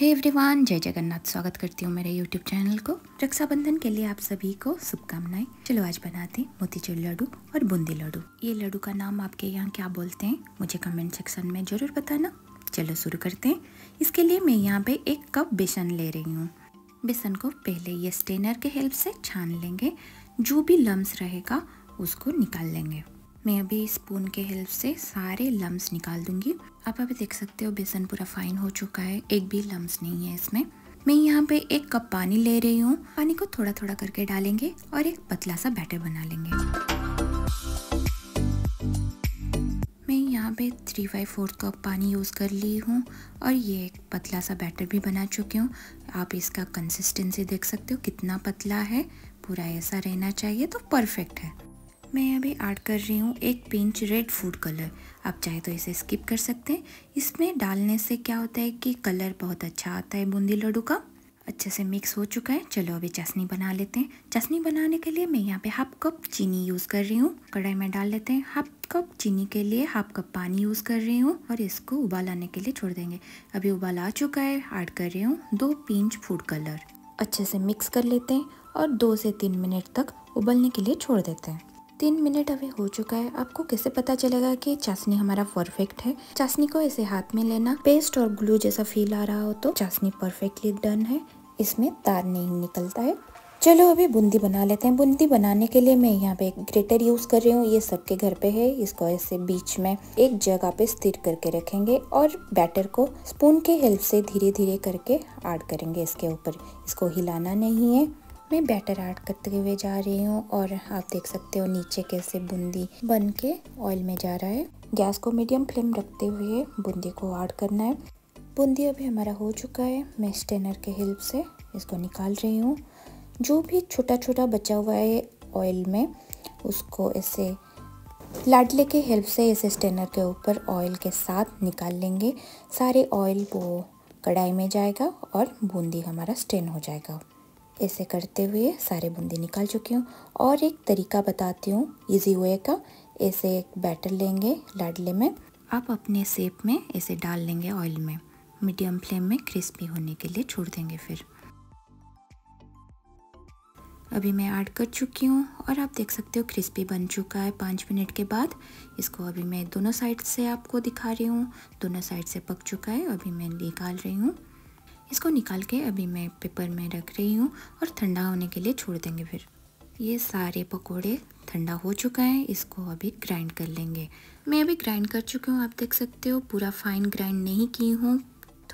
hey everyone जय जगन्नाथ स्वागत करती हूँ मेरे यूट्यूब चैनल को रक्षाबंधन के लिए आप सभी को शुभकामनाएं चलो आज बनाते हैं मोतीचूर लड्डू और बूंदी लड्डू ये लड्डू का नाम आपके यहाँ क्या बोलते हैं मुझे कमेंट सेक्शन में ज़रूर बताना चलो शुरू करते हैं इसके लिए मैं यहाँ पे एक कप बेसन ले रही हूँ बेसन को पहले ये स्टेनर के हेल्प से छान लेंगे जो भी लम्स रहेगा उसको निकाल लेंगे मैं अभी स्पून के हेल्प से सारे लम्स निकाल दूंगी आप अभी देख सकते हो बेसन पूरा फाइन हो चुका है एक भी लम्स नहीं है इसमें मैं यहाँ पे एक कप पानी ले रही हूँ पानी को थोड़ा थोड़ा करके डालेंगे और एक पतला सा बैटर बना लेंगे मैं यहाँ पे थ्री बाई फोर्थ कप पानी यूज़ कर ली हूँ और ये एक पतला सा बैटर भी बना चुकी हूँ आप इसका कंसिस्टेंसी देख सकते हो कितना पतला है पूरा ऐसा रहना चाहिए तो परफेक्ट है मैं अभी ऐड कर रही हूँ एक पिंच रेड फूड कलर आप चाहे तो इसे स्किप कर सकते हैं इसमें डालने से क्या होता है कि कलर बहुत अच्छा आता है बूंदी लड्डू का अच्छे से मिक्स हो चुका है चलो अभी चाशनी बना लेते हैं चाशनी बनाने के लिए मैं यहाँ पे हाफ कप चीनी यूज़ कर रही हूँ कढ़ाई में डाल लेते हैं हाफ कप चीनी के लिए हाफ कप पानी यूज़ कर रही हूँ और इसको उबाल आने के लिए छोड़ देंगे अभी उबाल आ चुका है ऐड कर रही हूँ दो पिंच फूड कलर अच्छे से मिक्स कर लेते हैं और दो से तीन मिनट तक उबलने के लिए छोड़ देते हैं तीन मिनट अभी हो चुका है आपको कैसे पता चलेगा कि चाशनी हमारा परफेक्ट है चाशनी को ऐसे हाथ में लेना पेस्ट और ग्लू जैसा फील आ रहा हो तो चाशनी परफेक्टली डन है इसमें तार नहीं निकलता है चलो अभी बूंदी बना लेते हैं बूंदी बनाने के लिए मैं यहाँ पे एक ग्रेटर यूज़ कर रही हूँ ये सबके घर पे है इसको ऐसे बीच में एक जगह पे स्थिर करके रखेंगे और बैटर को स्पून के हेल्प से धीरे धीरे करके ऐड करेंगे इसके ऊपर इसको हिलाना नहीं है मैं बैटर ऐड करते हुए जा रही हूँ और आप देख सकते हो नीचे कैसे बूंदी बन के ऑयल में जा रहा है गैस को मीडियम फ्लेम रखते हुए बूंदी को ऐड करना है बूंदी अभी हमारा हो चुका है मैं स्टेनर के हेल्प से इसको निकाल रही हूँ जो भी छोटा छोटा बचा हुआ है ऑयल में उसको ऐसे लाडले के हेल्प से इसे स्टेनर के ऊपर ऑयल के साथ निकाल लेंगे सारे ऑयल वो कढ़ाई में जाएगा और बूंदी हमारा स्टेन हो जाएगा ऐसे करते हुए सारे बूंदी निकाल चुकी हूँ और एक तरीका बताती हूँ इजी वे का ऐसे एक बैटर लेंगे लाडले में आप अपने सेप में ऐसे डाल लेंगे ऑयल में मीडियम फ्लेम में क्रिस्पी होने के लिए छोड़ देंगे फिर अभी मैं ऐड कर चुकी हूँ और आप देख सकते हो क्रिस्पी बन चुका है पाँच मिनट के बाद इसको अभी मैं दोनों साइड से आपको दिखा रही हूँ दोनों साइड से पक चुका है अभी मैं निकाल रही हूँ इसको निकाल के अभी मैं पेपर में रख रही हूँ और ठंडा होने के लिए छोड़ देंगे फिर ये सारे पकोड़े ठंडा हो चुका है इसको अभी ग्राइंड कर लेंगे मैं अभी ग्राइंड कर चुकी हूँ आप देख सकते हो पूरा फाइन ग्राइंड नहीं की हूँ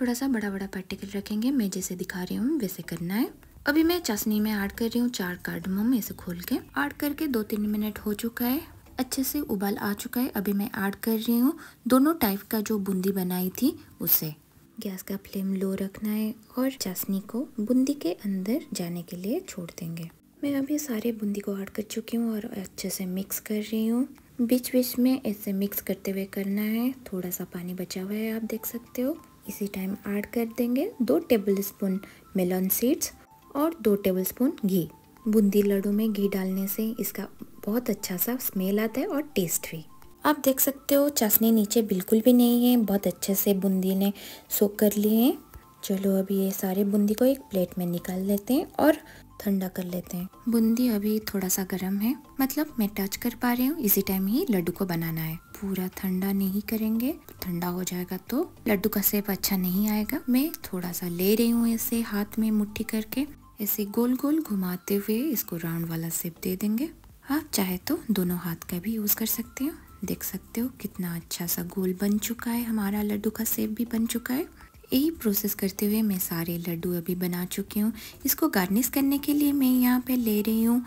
थोड़ा सा बड़ा बड़ा पैटिकल रखेंगे मैं जैसे दिखा रही हूँ वैसे करना है अभी मैं चाशनी में ऐड कर रही हूँ चार कार्डमम इसे खोल के ऐड करके दो तीन मिनट हो चुका है अच्छे से उबाल आ चुका है अभी मैं ऐड कर रही हूँ दोनों टाइप का जो बूंदी बनाई थी उसे गैस का फ्लेम लो रखना है और चाशनी को बूंदी के अंदर जाने के लिए छोड़ देंगे मैं अभी सारे बूंदी को ऐड कर चुकी हूँ और अच्छे से मिक्स कर रही हूँ बीच बीच में इसे मिक्स करते हुए करना है थोड़ा सा पानी बचा हुआ है आप देख सकते हो इसी टाइम ऐड कर देंगे दो टेबल स्पून मेलन सीड्स और दो टेबल स्पून घी बूंदी लड्डू में घी डालने से इसका बहुत अच्छा सा स्मेल आता है और टेस्ट भी आप देख सकते हो चाशनी नीचे बिल्कुल भी नहीं है बहुत अच्छे से बूंदी ने सोख कर लिए हैं चलो अभी ये सारे बूंदी को एक प्लेट में निकाल लेते हैं और ठंडा कर लेते हैं बूंदी अभी थोड़ा सा गर्म है मतलब मैं टच कर पा रही हूँ इसी टाइम ही लड्डू को बनाना है पूरा ठंडा नहीं करेंगे ठंडा हो जाएगा तो लड्डू का सेप अच्छा नहीं आएगा मैं थोड़ा सा ले रही हूँ इसे हाथ में मुठ्ठी करके ऐसे गोल गोल घुमाते हुए इसको राउंड वाला सेप दे देंगे आप चाहे तो दोनों हाथ का भी यूज़ कर सकते हैं देख सकते हो कितना अच्छा सा गोल बन चुका है हमारा लड्डू का सेप भी बन चुका है यही प्रोसेस करते हुए मैं सारे लड्डू अभी बना चुकी हूँ इसको गार्निश करने के लिए मैं यहाँ पे ले रही हूँ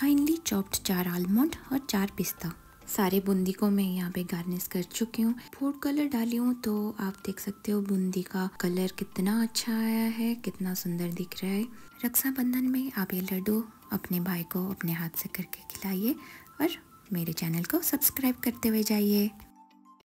फाइनली चॉप्ड चार आलमंड और चार पिस्ता सारे बूंदी को मैं यहाँ पे गार्निश कर चुकी हूँ फूड कलर डाली हूँ तो आप देख सकते हो बूंदी का कलर कितना अच्छा आया है कितना सुंदर दिख रहा है रक्षाबंधन में आप ये लड्डू अपने भाई को अपने हाथ से करके खिलाइए और मेरे चैनल को सब्सक्राइब करते हुए जाइए